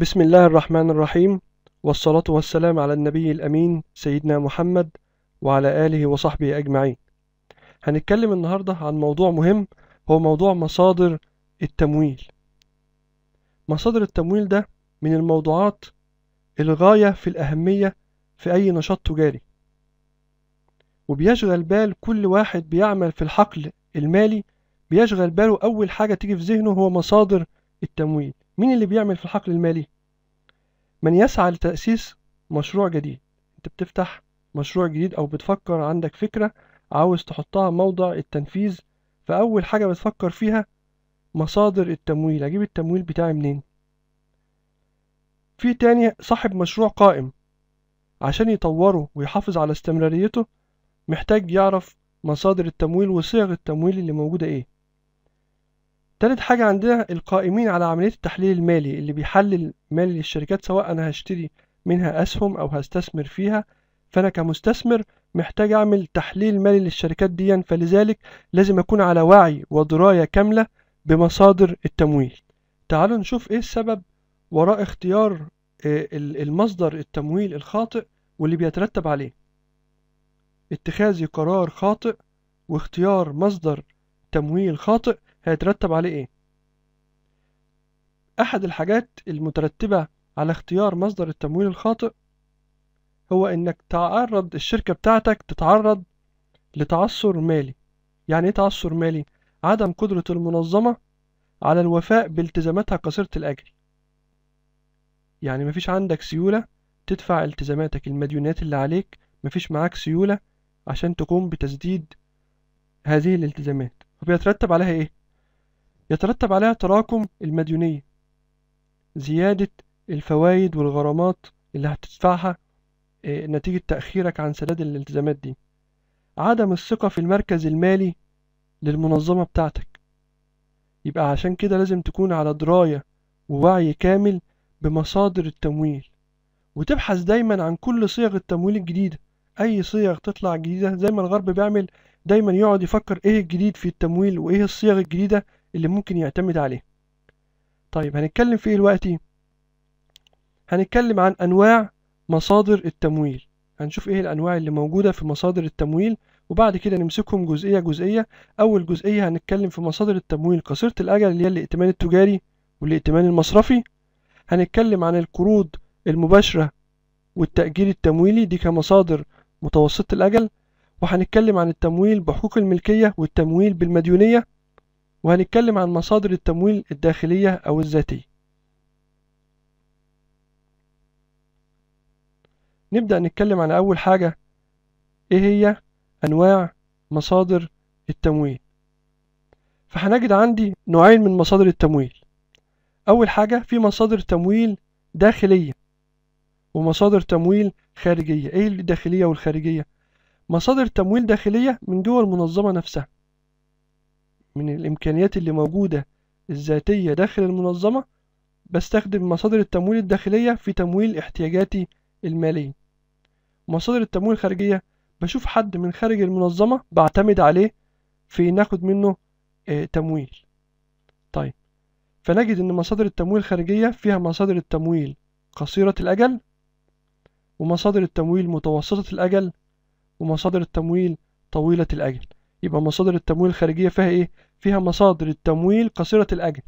بسم الله الرحمن الرحيم والصلاة والسلام على النبي الأمين سيدنا محمد وعلى آله وصحبه أجمعين هنتكلم النهاردة عن موضوع مهم هو موضوع مصادر التمويل مصادر التمويل ده من الموضوعات الغاية في الأهمية في أي نشاط تجاري وبيشغل بال كل واحد بيعمل في الحقل المالي بيشغل باله أول حاجة تيجي في ذهنه هو مصادر التمويل مين اللي بيعمل في الحقل المالي من يسعى لتأسيس مشروع جديد انت بتفتح مشروع جديد او بتفكر عندك فكرة عاوز تحطها موضع التنفيذ فأول حاجة بتفكر فيها مصادر التمويل أجيب التمويل بتاعي منين في تاني صاحب مشروع قائم عشان يطوره ويحافظ على استمراريته محتاج يعرف مصادر التمويل وصيغ التمويل اللي موجودة ايه تالت حاجة عندنا القائمين على عملية التحليل المالي اللي بيحلل مالي للشركات سواء أنا هشتري منها أسهم أو هستثمر فيها فأنا كمستثمر محتاج أعمل تحليل مالي للشركات دي فلذلك لازم أكون على وعي ودراية كاملة بمصادر التمويل تعالوا نشوف إيه السبب وراء اختيار آه، المصدر التمويل الخاطئ واللي بيترتب عليه اتخاذ قرار خاطئ واختيار مصدر تمويل خاطئ هيترتب عليه ايه احد الحاجات المترتبة على اختيار مصدر التمويل الخاطئ هو انك تعرض الشركة بتاعتك تتعرض لتعثر مالي يعني ايه تعثر مالي عدم قدرة المنظمة على الوفاء بالتزاماتها قصيرة الأجل يعني مفيش عندك سيولة تدفع التزاماتك المديونات اللي عليك مفيش معاك سيولة عشان تقوم بتسديد هذه الالتزامات وبيترتب عليها ايه يترتب عليها تراكم المديونية زيادة الفوائد والغرامات اللي هتدفعها آه، نتيجة تأخيرك عن سداد الالتزامات دي عدم الثقة في المركز المالي للمنظمة بتاعتك يبقى عشان كده لازم تكون على دراية ووعي كامل بمصادر التمويل وتبحث دايما عن كل صيغ التمويل الجديدة أي صيغ تطلع جديدة زي ما الغرب بيعمل دايما يقعد يفكر ايه الجديد في التمويل وايه الصيغ الجديدة اللي ممكن يعتمد عليه طيب هنتكلم فيه دلوقتي هنتكلم عن انواع مصادر التمويل هنشوف ايه الانواع اللي موجوده في مصادر التمويل وبعد كده نمسكهم جزئيه جزئيه اول جزئيه هنتكلم في مصادر التمويل قصيره الاجل اللي هي الائتمان التجاري والائتمان المصرفي هنتكلم عن القروض المباشره والتاجير التمويلي دي كمصادر متوسطه الاجل وهنتكلم عن التمويل بحقوق الملكيه والتمويل بالمديونيه وهنتكلم عن مصادر التمويل الداخلية أو الذاتية نبدأ نتكلم عن أول حاجة إيه هي أنواع مصادر التمويل فهنجد عندي نوعين من مصادر التمويل أول حاجة في مصادر تمويل داخلية ومصادر تمويل خارجية إيه الداخلية والخارجية؟ مصادر تمويل داخلية من جوه المنظمة نفسها من الإمكانيات اللي موجودة الذاتية داخل المنظمة بستخدم مصادر التمويل الداخلية في تمويل احتياجاتي المالية مصادر التمويل الخارجية بشوف حد من خارج المنظمة بعتمد عليه في ناخد منه اه تمويل طيب فنجد ان مصادر التمويل الخارجية فيها مصادر التمويل قصيرة الأجل ومصادر التمويل متوسطة الأجل ومصادر التمويل طويلة الأجل يبقى مصادر التمويل الخارجية فيها إيه؟ فيها مصادر التمويل قصيرة الأجل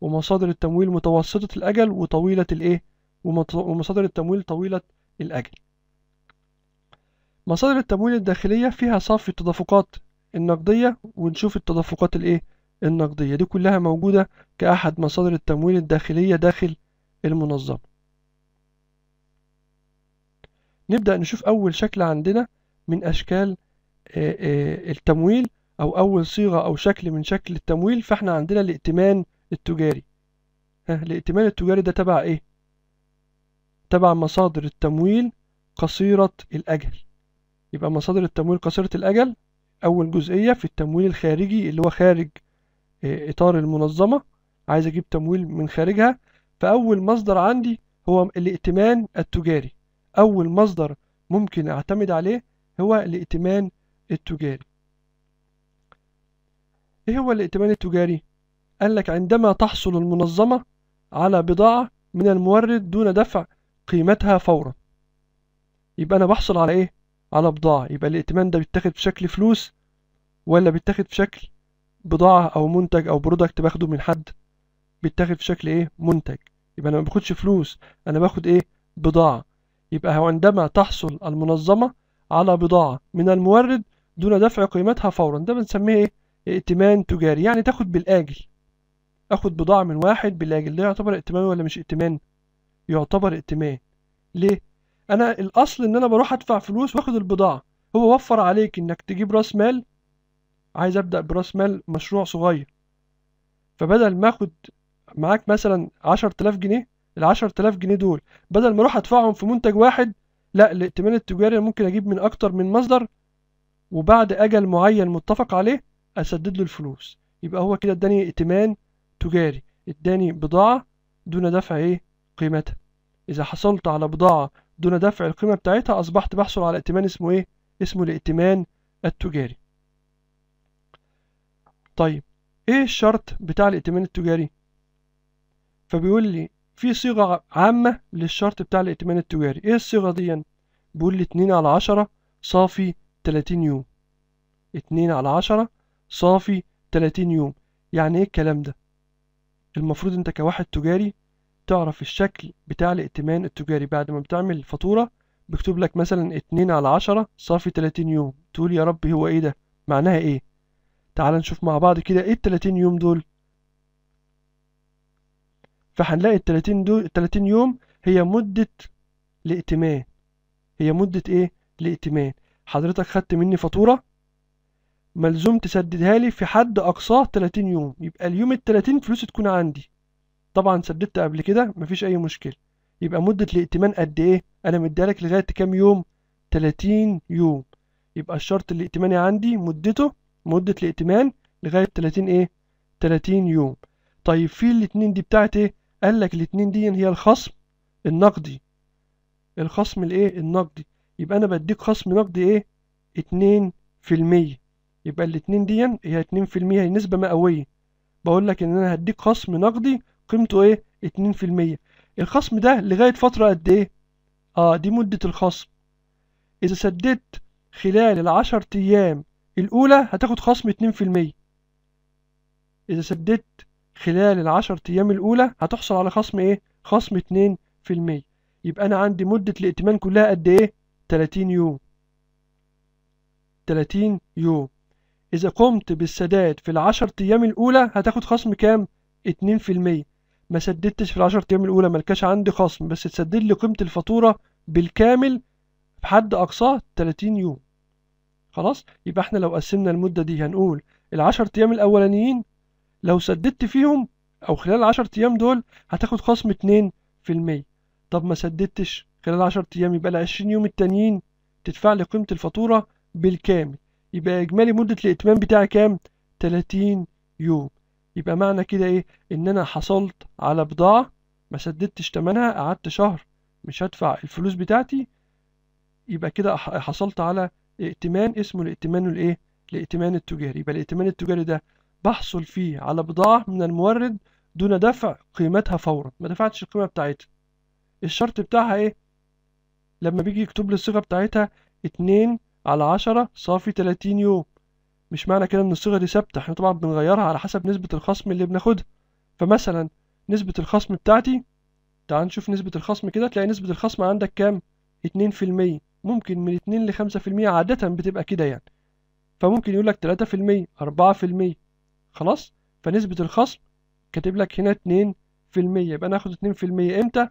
ومصادر التمويل متوسطة الأجل وطويلة الإيه؟ ومصادر التمويل طويلة الأجل مصادر التمويل الداخلية فيها صف التدفقات النقدية ونشوف التدفقات الإيه؟ النقدية دي كلها موجودة كأحد مصادر التمويل الداخلية داخل المنظمة نبدأ نشوف أول شكل عندنا من أشكال آه، آه، التمويل أو أول صيغة أو شكل من شكل التمويل فإحنا عندنا الائتمان التجاري الائتمان التجاري ده تبع إيه؟ تبع مصادر التمويل قصيرة الأجل يبقى مصادر التمويل قصيرة الأجل أول جزئية في التمويل الخارجي اللي هو خارج آه، إطار المنظمة عايز أجيب تمويل من خارجها فأول مصدر عندي هو الائتمان التجاري أول مصدر ممكن أعتمد عليه هو الائتمان التجاري ايه هو الائتمان التجاري قال لك عندما تحصل المنظمة على بضاعة من المورد دون دفع قيمتها فورا يبقى انا بحصل على ايه على بضاعة يبقى الائتمان ده بيتاخد في شكل فلوس ولا بيتاخد في شكل بضاعة او منتج او برودكت باخده من حد بيتاخد في شكل ايه منتج يبقى انا ما باخدش فلوس انا باخد ايه بضاعة يبقى عندما تحصل المنظمة على بضاعة من المورد دون دفع قيمتها فورا ده بنسميه ايه ائتمان تجاري يعني تاخد بالاجل اخد بضاعة من واحد بالاجل ده يعتبر ائتمان ولا مش ائتمان يعتبر ائتمان ليه انا الاصل ان انا بروح ادفع فلوس واخد البضاعة هو وفر عليك انك تجيب راس مال عايز ابدا براس مال مشروع صغير فبدل ما اخد معاك مثلا 10000 جنيه ال 10000 جنيه دول بدل ما اروح ادفعهم في منتج واحد لا الائتمان التجاري ممكن اجيب من اكتر من مصدر وبعد أجل معين متفق عليه أسدد له الفلوس يبقى هو كده اداني ائتمان تجاري اداني بضاعة دون دفع ايه قيمتها إذا حصلت على بضاعة دون دفع القيمة بتاعتها أصبحت بحصل على ائتمان اسمه ايه اسمه الائتمان التجاري طيب ايه الشرط بتاع الائتمان التجاري فبيقول لي في صيغة عامة للشرط بتاع الائتمان التجاري ايه الصيغة دي بيقول لي 2 على 10 صافي 30 يوم 2 على 10 صافي 30 يوم يعني ايه الكلام ده المفروض انت كواحد تجاري تعرف الشكل بتاع الائتمان التجاري بعد ما بتعمل فاتورة بيكتب لك مثلا 2 على 10 صافي 30 يوم تقول يا رب هو ايه ده معناها ايه تعال نشوف مع بعض كده ايه ال 30 يوم دول فهنلاقي ال 30 دول 30 يوم هي مدة الائتمان هي مدة ايه الائتمان حضرتك خدت مني فاتورة ملزوم تسددها لي في حد أقصاه 30 يوم يبقى اليوم ال 30 فلوسي تكون عندي طبعا سددت قبل كده مفيش أي مشكلة يبقى مدة الائتمان قد إيه؟ أنا مديلك لغاية كام يوم؟ 30 يوم يبقى الشرط الائتماني عندي مدته مدة الائتمان لغاية 30 إيه؟ 30 يوم طيب في الاتنين دي بتاعت إيه؟ قال لك الاتنين دي هي الخصم النقدي الخصم الإيه؟ النقدي يبقى انا بديك خصم نقدي ايه اتنين في المية يبقى الاتنين دي هي اتنين في المية هي نسبة مئوية بقول لك ان انا هديك خصم نقدي قيمته ايه اتنين في المية الخصم ده لغاية فترة قد ايه اه دي مدة الخصم اذا سددت خلال العشر ايام الاولى هتاخد خصم اتنين في المية اذا سددت خلال العشر ايام الاولى هتحصل على خصم ايه خصم اتنين في المية يبقى انا عندي مدة الائتمان كلها قد ايه 30 يوم 30 يوم إذا قمت بالسداد في العشر أيام الأولى هتاخد خصم كام؟ 2% ما سددتش في العشر أيام الأولى ملكاش عندي خصم بس تسدد لي قيمة الفاتورة بالكامل بحد أقصاه 30 يوم خلاص يبقى احنا لو قسمنا المدة دي هنقول العشر أيام الأولانيين لو سددت فيهم أو خلال العشر أيام دول هتاخد خصم 2% طب ما سددتش خلال 10 ايام يبقى ال 20 يوم التانيين تدفع لي قيمه الفاتوره بالكامل يبقى اجمالي مده الائتمان بتاعي كام 30 يوم يبقى معنى كده ايه ان انا حصلت على بضاعه ما سددتش ثمنها قعدت شهر مش هدفع الفلوس بتاعتي يبقى كده حصلت على ائتمان اسمه الائتمان الايه الائتمان التجاري يبقى الائتمان التجاري ده بحصل فيه على بضاعة من المورد دون دفع قيمتها فورا ما دفعتش القيمة بتاعتها الشرط بتاعها ايه لما بيجي يكتب لي الصيغة بتاعتها 2 على 10 صافي 30 يوم مش معنى كده ان الصيغة دي ثابتة احنا طبعا بنغيرها على حسب نسبة الخصم اللي بناخدها فمثلا نسبة الخصم بتاعتي تعال نشوف نسبة الخصم كده تلاقي نسبة الخصم عندك كام 2% ممكن من 2 ل 5% عادة بتبقى كده يعني فممكن يقول لك 3% 4% خلاص فنسبة الخصم كاتب لك هنا 2% يبقى ناخد 2% امتى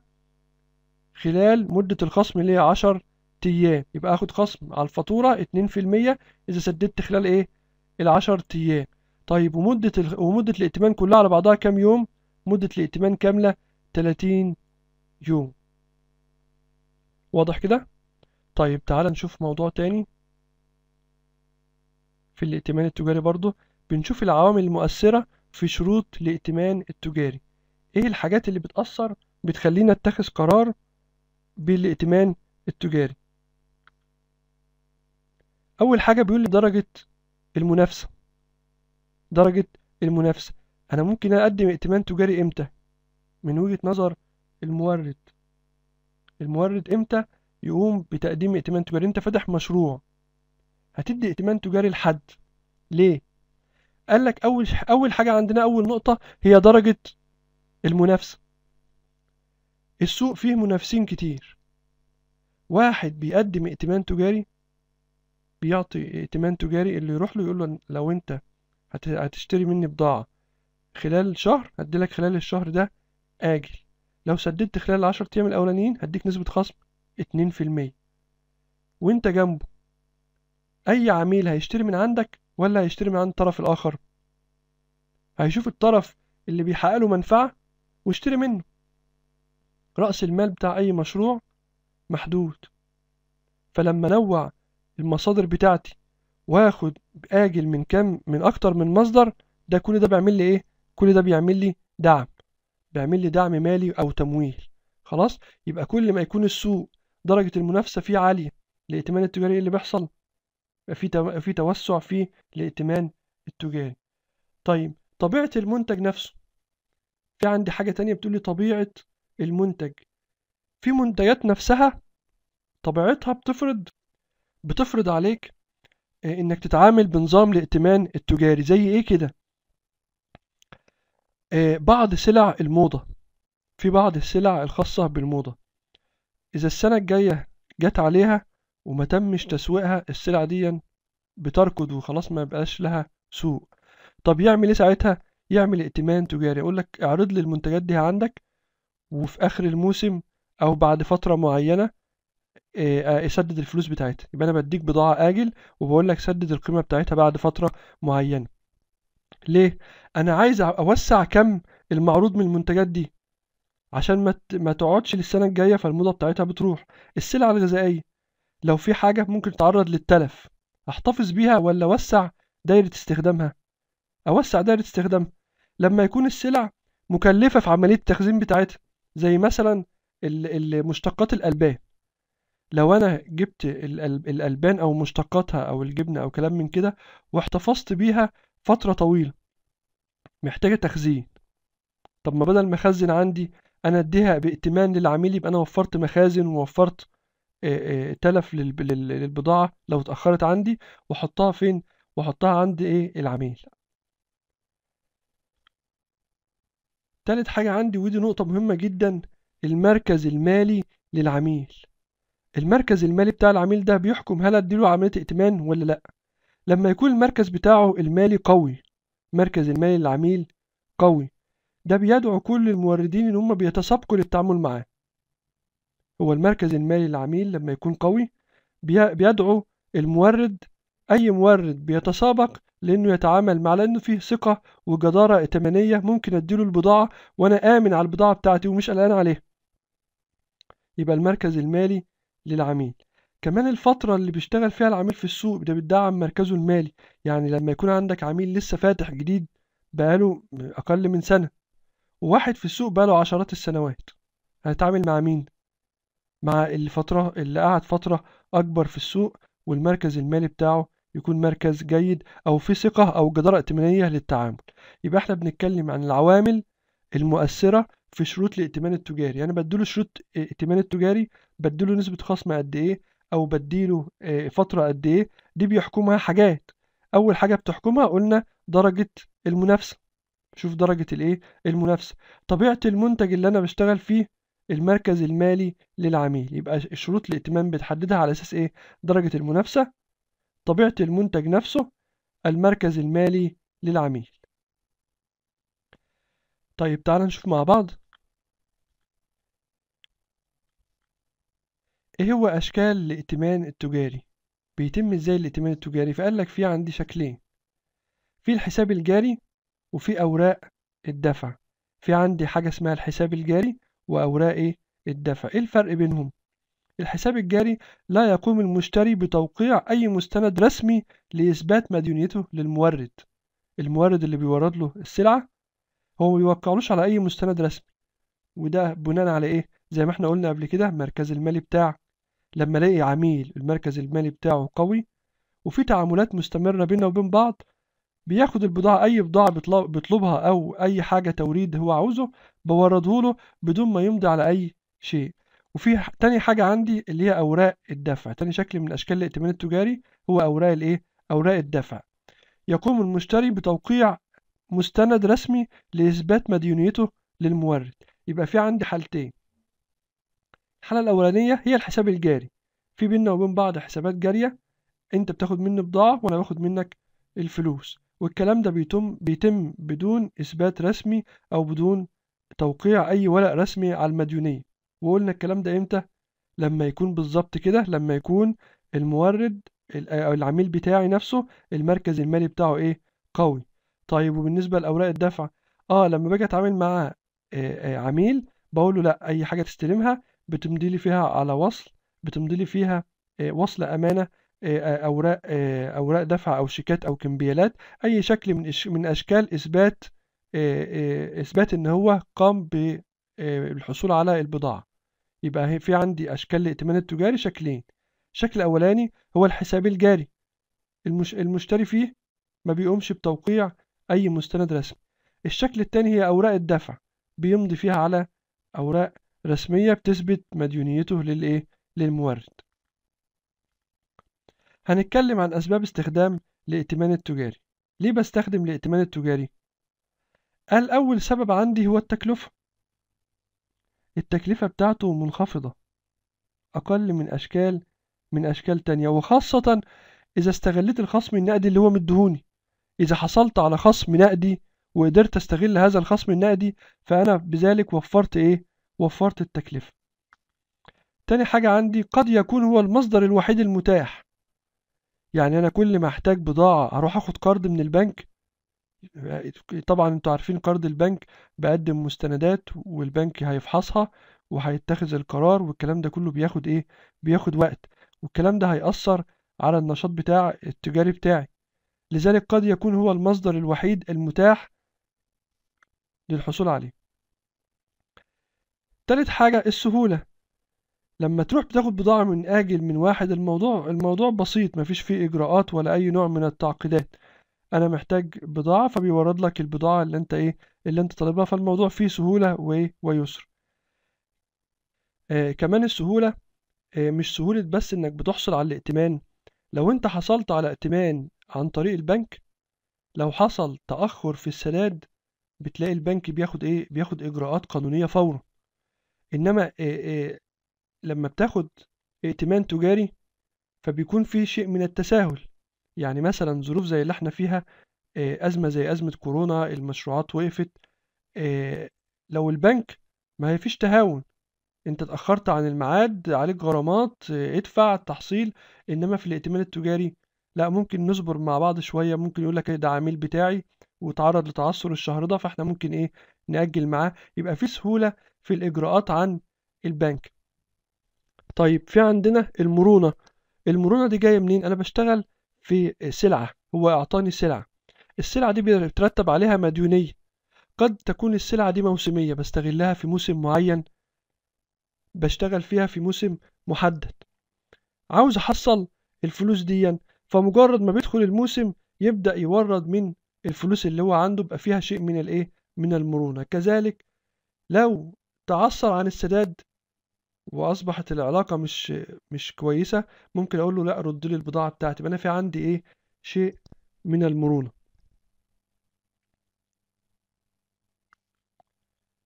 خلال مدة الخصم اللي هي 10 أيام يبقى آخد خصم على الفاتورة 2% إذا سددت خلال إيه ال 10 أيام طيب ومدة ال... ومدة الائتمان كلها على بعضها كام يوم مدة الائتمان كاملة 30 يوم واضح كده طيب تعال نشوف موضوع تاني في الائتمان التجاري برضو بنشوف العوامل المؤثرة في شروط الائتمان التجاري ايه الحاجات اللي بتأثر بتخلينا نتخذ قرار بالائتمان التجاري أول حاجة بيقول لي درجة المنافسة درجة المنافسة أنا ممكن أقدم ائتمان تجاري إمتى من وجهة نظر المورد المورد إمتى يقوم بتقديم ائتمان تجاري أنت فاتح مشروع هتدي ائتمان تجاري لحد ليه قال لك أول أول حاجة عندنا أول نقطة هي درجة المنافسة السوق فيه منافسين كتير واحد بيقدم ائتمان تجاري بيعطي ائتمان تجاري اللي يروح له يقول له لو انت هتشتري مني بضاعة خلال شهر هديلك خلال الشهر ده آجل لو سددت خلال العشر أيام الأولانيين هديك نسبة خصم اتنين في المية وانت جنبه أي عميل هيشتري من عندك ولا هيشتري من عند الطرف الآخر هيشوف الطرف اللي بيحقق له منفعة واشتري منه رأس المال بتاع أي مشروع محدود فلما نوع المصادر بتاعتي واخد آجل من كم من أكتر من مصدر ده كل ده بيعمل لي إيه؟ كل ده بيعمل لي دعم بيعمل لي دعم مالي أو تمويل خلاص يبقى كل ما يكون السوق درجة المنافسة فيه عالية الائتمان التجاري إيه اللي بيحصل في في توسع في الائتمان التجاري طيب طبيعة المنتج نفسه في عندي حاجة تانية بتقول لي طبيعة المنتج في منتجات نفسها طبيعتها بتفرض بتفرض عليك آه، انك تتعامل بنظام الائتمان التجاري زي ايه كده آه، بعض سلع الموضة في بعض السلع الخاصة بالموضة إذا السنة الجاية جت عليها وما تمش تسويقها السلع دي بتركض وخلاص ما بقاش لها سوق طب يعمل ايه ساعتها يعمل ائتمان تجاري يقولك لك اعرض لي المنتجات دي عندك وفي اخر الموسم او بعد فتره معينه اسدد آه، آه، الفلوس بتاعتها يبقى انا بديك بضاعه اجل وبقول لك سدد القيمه بتاعتها بعد فتره معينه ليه انا عايز اوسع كم المعروض من المنتجات دي عشان ما تقعدش للسنه الجايه فالموضه بتاعتها بتروح السلع الغذائيه لو في حاجه ممكن تتعرض للتلف احتفظ بيها ولا اوسع دايره استخدامها اوسع دايره استخدامها لما يكون السلع مكلفه في عمليه التخزين بتاعتها زي مثلا مشتقات الألبان لو أنا جبت الألبان أو مشتقاتها أو الجبنة أو كلام من كده واحتفظت بيها فترة طويلة محتاجة تخزين طب ما بدل ما أخزن عندي أنا أديها بائتمان للعميل يبقى أنا وفرت مخازن ووفرت تلف للبضاعة لو اتأخرت عندي وأحطها فين؟ وأحطها عند إيه العميل تالت حاجة عندي ودي نقطة مهمة جدا المركز المالي للعميل المركز المالي بتاع العميل ده بيحكم هل اديله عملية ائتمان ولا لأ لما يكون المركز بتاعه المالي قوي مركز المالي للعميل قوي ده بيدعو كل الموردين ان هم بيتسابقوا للتعامل معاه هو المركز المالي للعميل لما يكون قوي بيدعو المورد اي مورد بيتسابق لانه يتعامل مع لانه فيه ثقه وجداره ائتمانيه ممكن اديله البضاعه وانا امن على البضاعه بتاعتي ومش قلقان عليها يبقى المركز المالي للعميل كمان الفترة اللي بيشتغل فيها العميل في السوق ده بتدعم مركزه المالي يعني لما يكون عندك عميل لسه فاتح جديد بقاله أقل من سنة وواحد في السوق بقاله عشرات السنوات هتتعامل مع مين؟ مع الفترة اللي قعد فترة أكبر في السوق والمركز المالي بتاعه يكون مركز جيد أو في ثقة أو جدارة ائتمانية للتعامل يبقى احنا بنتكلم عن العوامل المؤثرة في شروط الائتمان التجاري يعني بديله شروط ائتمان التجاري بديله نسبة خصم قد ايه او بديله آه، فترة قد ايه دي بيحكمها حاجات اول حاجة بتحكمها قلنا درجة المنافسة شوف درجة الايه المنافسة طبيعة المنتج اللي انا بشتغل فيه المركز المالي للعميل يبقى شروط الائتمان بتحددها على اساس ايه درجة المنافسة طبيعة المنتج نفسه المركز المالي للعميل طيب تعال نشوف مع بعض ايه هو اشكال الائتمان التجاري بيتم ازاي الائتمان التجاري فقال لك في عندي شكلين في الحساب الجاري وفي اوراق الدفع في عندي حاجه اسمها الحساب الجاري واوراق إيه؟ الدفع ايه الفرق بينهم الحساب الجاري لا يقوم المشتري بتوقيع أي مستند رسمي لإثبات مديونيته للمورد المورد اللي بيورد له السلعة هو ما بيوقعلوش على أي مستند رسمي وده بناء على إيه؟ زي ما احنا قلنا قبل كده المركز المالي بتاع لما الاقي عميل المركز المالي بتاعه قوي وفي تعاملات مستمرة بينا وبين بعض بياخد البضاعة أي بضاعة بيطلبها أو أي حاجة توريد هو عاوزه بورده له بدون ما يمضي على أي شيء وفي تاني حاجة عندي اللي هي أوراق الدفع تاني شكل من أشكال الائتمان التجاري هو أوراق الإيه؟ أوراق الدفع يقوم المشتري بتوقيع مستند رسمي لإثبات مديونيته للمورد يبقى في عندي حالتين الحالة الأولانية هي الحساب الجاري في بيننا وبين بعض حسابات جارية أنت بتاخد مني بضاعة وأنا باخد منك الفلوس والكلام ده بيتم بيتم بدون إثبات رسمي أو بدون توقيع أي ورق رسمي على المديونية وقلنا الكلام ده امتى لما يكون بالظبط كده لما يكون المورد آه، او العميل بتاعي نفسه المركز المالي بتاعه ايه قوي طيب وبالنسبه لاوراق الدفع اه لما باجي اتعامل مع آه، آه، عميل بقول له لا اي حاجه تستلمها بتمضي لي فيها على وصل بتمضي لي فيها وصل امانه اوراق اوراق دفع او شيكات او كمبيالات اي شكل من من اشكال اثبات اثبات ان هو قام بالحصول على البضاعه يبقى في عندي أشكال الائتمان التجاري شكلين الشكل الأولاني هو الحساب الجاري المش... المشتري فيه ما بيقومش بتوقيع أي مستند رسمي الشكل التاني هي أوراق الدفع بيمضي فيها على أوراق رسمية بتثبت مديونيته للإيه؟ للمورد هنتكلم عن أسباب استخدام الائتمان التجاري ليه بستخدم الائتمان التجاري؟ الأول سبب عندي هو التكلفة التكلفة بتاعته منخفضة أقل من أشكال من أشكال تانية وخاصة إذا استغليت الخصم النقدي اللي هو مدهوني إذا حصلت على خصم نقدي وقدرت استغل هذا الخصم النقدي فأنا بذلك وفرت إيه؟ وفرت التكلفة تاني حاجة عندي قد يكون هو المصدر الوحيد المتاح يعني أنا كل ما أحتاج بضاعة أروح أخد قرض من البنك طبعا انتوا عارفين قرض البنك بقدم مستندات والبنك هيفحصها وهيتخذ القرار والكلام ده كله بياخد ايه بياخد وقت والكلام ده هيأثر على النشاط بتاع التجاري بتاعي لذلك قد يكون هو المصدر الوحيد المتاح للحصول عليه تالت حاجة السهولة لما تروح بتاخد بضاعة من آجل من واحد الموضوع الموضوع بسيط مفيش فيه إجراءات ولا أي نوع من التعقيدات انا محتاج بضاعه فبيورد لك البضاعه اللي انت ايه اللي انت طالبها فالموضوع فيه سهوله وايه ويسر آه كمان السهوله آه مش سهوله بس انك بتحصل على الائتمان لو انت حصلت على ائتمان عن طريق البنك لو حصل تاخر في السداد بتلاقي البنك بياخد ايه بياخد اجراءات قانونيه فورا انما آه آه لما بتاخد ائتمان تجاري فبيكون في شيء من التساهل يعني مثلا ظروف زي اللي احنا فيها آه، أزمة زي أزمة كورونا المشروعات وقفت آه، لو البنك ما هي فيش تهاون انت اتأخرت عن الميعاد عليك غرامات آه، ادفع التحصيل انما في الائتمان التجاري لا ممكن نصبر مع بعض شوية ممكن يقول لك ده عميل بتاعي وتعرض لتعثر الشهر ده فاحنا ممكن ايه نأجل معاه يبقى في سهولة في الإجراءات عن البنك طيب في عندنا المرونة المرونة دي جاية منين أنا بشتغل في سلعة هو أعطاني سلعة السلعة دي بيترتب عليها مديونية قد تكون السلعة دي موسمية بستغلها في موسم معين بشتغل فيها في موسم محدد عاوز أحصل الفلوس دي فمجرد ما بيدخل الموسم يبدأ يورد من الفلوس اللي هو عنده بقى فيها شيء من الايه من المرونة كذلك لو تعثر عن السداد واصبحت العلاقه مش مش كويسه ممكن اقول له لا رد لي البضاعه بتاعتي يبقى انا في عندي ايه شيء من المرونه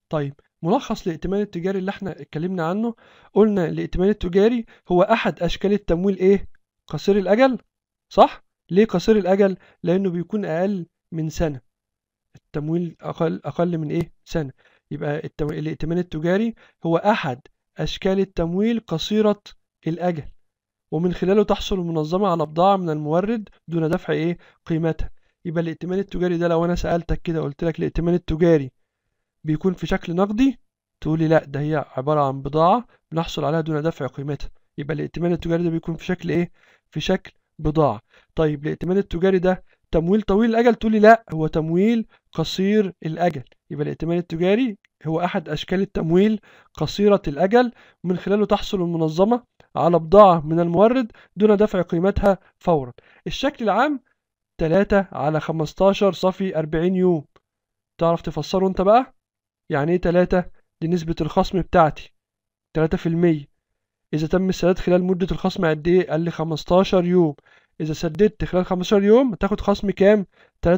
طيب ملخص الائتمان التجاري اللي احنا اتكلمنا عنه قلنا الائتمان التجاري هو احد اشكال التمويل ايه قصير الاجل صح ليه قصير الاجل لانه بيكون اقل من سنه التمويل اقل اقل من ايه سنه يبقى الائتمان التجاري هو احد أشكال التمويل قصيرة الأجل ومن خلاله تحصل المنظمة على بضاعة من المورد دون دفع إيه قيمتها يبقى الائتمان التجاري ده لو أنا سألتك كده قلت لك الائتمان التجاري بيكون في شكل نقدي تقولي لا ده هي عبارة عن بضاعة بنحصل عليها دون دفع قيمتها يبقى الائتمان التجاري ده بيكون في شكل إيه في شكل بضاعة طيب الائتمان التجاري ده تمويل طويل الأجل تقولي لا هو تمويل قصير الأجل يبقى الائتمان التجاري هو أحد أشكال التمويل قصيرة الأجل من خلاله تحصل المنظمة على بضاعة من المورد دون دفع قيمتها فورا الشكل العام 3 على 15 صفي 40 يوم تعرف تفسره انت بقى يعني ايه 3 دي نسبة الخصم بتاعتي 3% إذا تم السداد خلال مدة الخصم قد إيه؟ قال لي 15 يوم اذا سددت خلال 15 يوم هتاخد خصم كام 3%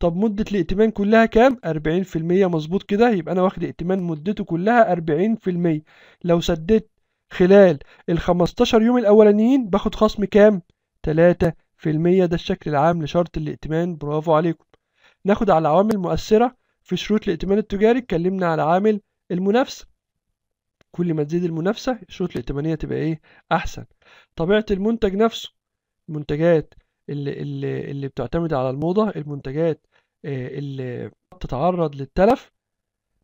طب مدة الائتمان كلها كام 40% مظبوط كده يبقى انا واخد ائتمان مدته كلها 40% لو سددت خلال ال 15 يوم الاولانيين باخد خصم كام 3% ده الشكل العام لشرط الائتمان برافو عليكم ناخد على عوامل مؤثرة في شروط الائتمان التجاري اتكلمنا على عامل المنافسة كل ما تزيد المنافسة الشروط الائتمانية تبقى ايه أحسن طبيعة المنتج نفسه المنتجات اللي, اللي, اللي بتعتمد على الموضة المنتجات آه، اللي بتتعرض للتلف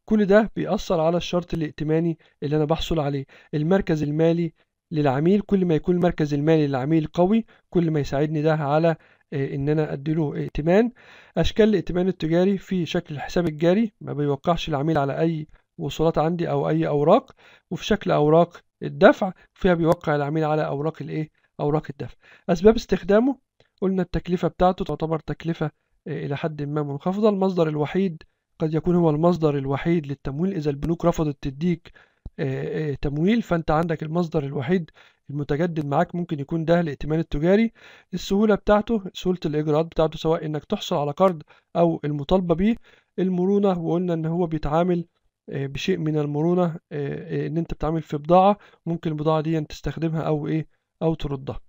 كل ده بيأثر على الشرط الائتماني اللي أنا بحصل عليه المركز المالي للعميل كل ما يكون المركز المالي للعميل قوي كل ما يساعدني ده على آه، ان انا اديله ائتمان اشكال الائتمان التجاري في شكل الحساب الجاري ما بيوقعش العميل على اي وصولات عندي او اي اوراق وفي شكل اوراق الدفع فيها بيوقع العميل على اوراق الايه أوراق الدفع أسباب استخدامه قلنا التكلفة بتاعته تعتبر تكلفة آه، إلى حد ما منخفضة المصدر الوحيد قد يكون هو المصدر الوحيد للتمويل إذا البنوك رفضت تديك آه، آه، تمويل فأنت عندك المصدر الوحيد المتجدد معاك ممكن يكون ده الائتمان التجاري السهولة بتاعته سهولة الإجراءات بتاعته سواء إنك تحصل على قرض أو المطالبة بيه المرونة وقلنا إن هو بيتعامل بشيء من المرونة إن أنت بتعمل في بضاعة ممكن البضاعة دي تستخدمها أو إيه أو تردك